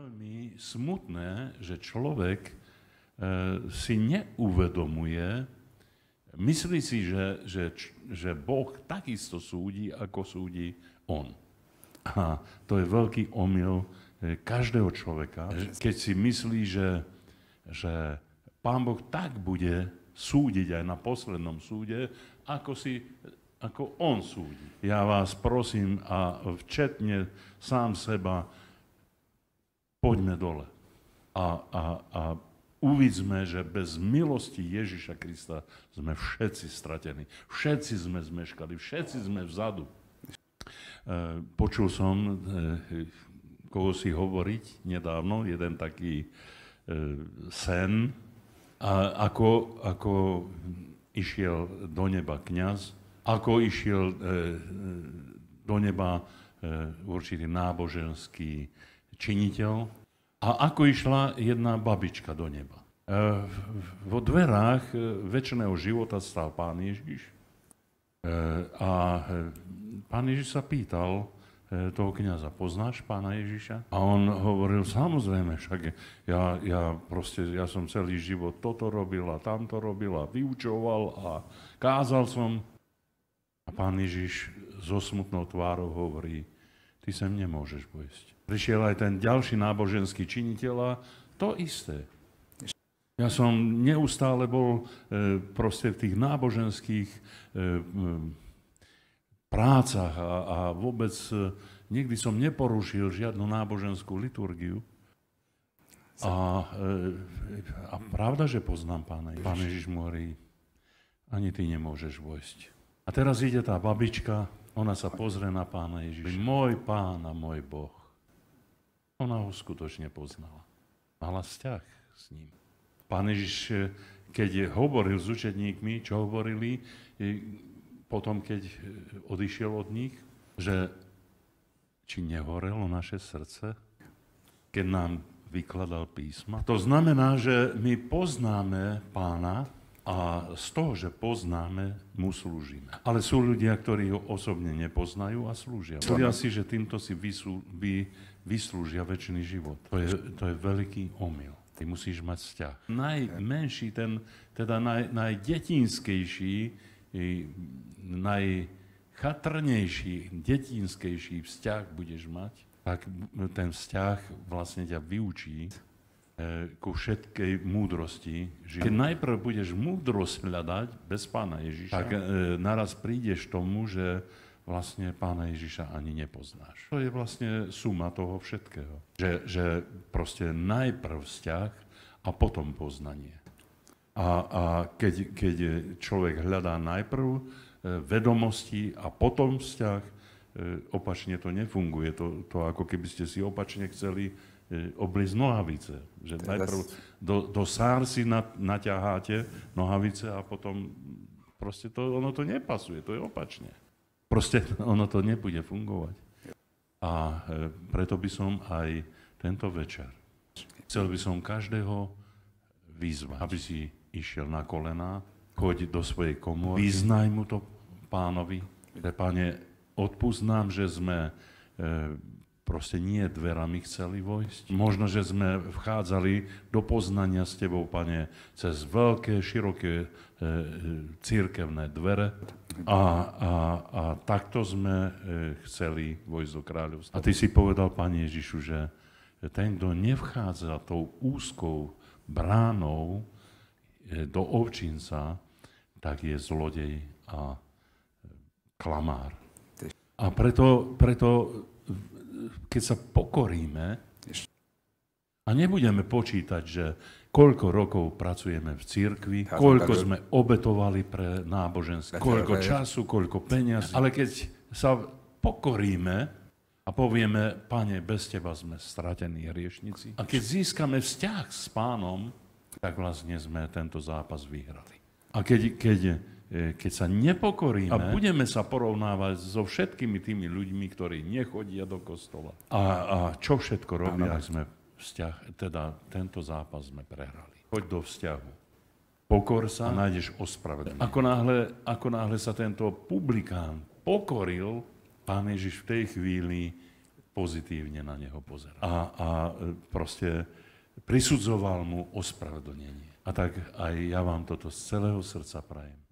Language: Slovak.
veľmi smutné, že človek e, si neuvedomuje, myslí si, že, že, že Boh takisto súdi, ako súdi on. A to je veľký omyl e, každého človeka, keď si myslí, že, že Pán Boh tak bude súdiť aj na poslednom súde, ako si ako on súdi. Ja vás prosím a včetne sám seba poďme dole. A, a, a uvidzme, že bez milosti Ježiša Krista sme všetci stratení. Všetci sme zmeškali, všetci sme vzadu. E, počul som e, koho si hovoriť nedávno, jeden taký e, sen, a ako, ako išiel do neba kňaz, ako išiel do neba určitý náboženský činiteľ. A ako išla jedna babička do neba. E, vo dverách e, väčšného života stal pán Ježiš. E, a e, pán Ježiš sa pýtal e, toho kniaza, poznáš pána Ježiša? A on hovoril, samozrejme, však ja, ja proste, ja som celý život toto robil a tamto robil a vyučoval a kázal som. A pán Ježiš so smutnou tvárou hovorí, ty sem nemôžeš pojsť. Prišiel aj ten ďalší náboženský činiteľ a to isté. Ja som neustále bol e, proste v tých náboženských e, prácach a, a vôbec e, nikdy som neporušil žiadnu náboženskú liturgiu. A, e, a pravda, že poznám pána Ježiša. Pán Ježiš hovorí, ani ty nemôžeš vojsť. A teraz ide tá babička, ona sa pozrie na pána Ježiša. Môj pán a môj Boh. Ona ho skutočne poznala. Mala vzťah s ním. Pán Ježiš, keď hovoril s učedníkmi, čo hovorili, potom, keď odišiel od nich, že či nehorelo naše srdce, keď nám vykladal písma. To znamená, že my poznáme pána, a z toho, že poznáme, mu slúžime. Ale sú ľudia, ktorí ho osobne nepoznajú a slúžia. Povedia si, že týmto si vysú, vy, vyslúžia väčšiný život. To je, to je veľký omyl. Ty musíš mať vzťah. Najmenší, ten, teda naj, najdetinskejší, najchatrnejší, detinskejší vzťah budeš mať, tak ten vzťah vlastne ťa vyučí E, ku všetkej múdrosti. Že keď najprv budeš múdrosť hľadať bez pána Ježiša, tak e, naraz prídeš tomu, že vlastne pána Ježiša ani nepoznáš. To je vlastne suma toho všetkého. Že, že proste najprv vzťah a potom poznanie. A, a keď, keď človek hľadá najprv e, vedomosti a potom vzťah, e, opačne to nefunguje. To, to ako keby ste si opačne chceli E, obliecť nohavice. Že Teraz... najprv do, do sár si na, naťaháte nohavice a potom proste to, ono to nepasuje, to je opačne. Proste ono to nebude fungovať. A e, preto by som aj tento večer chcel by som každého vyzvať, aby si išiel na kolená, choď do svojej komory, vyznaj mu to pánovi, že páne, odpúsť nám, že sme e, proste nie dverami chceli vojsť. Možno, že sme vchádzali do poznania s tebou, pane, cez veľké, široké e, e církevné dvere a, a, a takto sme e, chceli vojsť do kráľovstva. A ty si povedal, pane Ježišu, že ten, kto nevchádza tou úzkou bránou e, do ovčinca, tak je zlodej a e, klamár. A preto, preto keď sa pokoríme a nebudeme počítať, že koľko rokov pracujeme v cirkvi, koľko sme obetovali pre náboženstvo, koľko času, koľko peniaz, ale keď sa pokoríme, a povieme, pane, bez teba sme stratení hriešnici. A keď získame vzťah s pánom, tak vlastne sme tento zápas vyhrali. A keď, keď E, keď sa nepokoríme... A budeme sa porovnávať so všetkými tými ľuďmi, ktorí nechodia do kostola. A, a čo všetko robia, ak sme vzťah, teda tento zápas sme prehrali. Choď do vzťahu. Pokor sa. A nájdeš ospravedlnenie. Ako náhle, ako náhle sa tento publikán pokoril, pán Ježiš v tej chvíli pozitívne na neho pozeral. A, a e, proste prisudzoval mu ospravedlnenie. A tak aj ja vám toto z celého srdca prajem.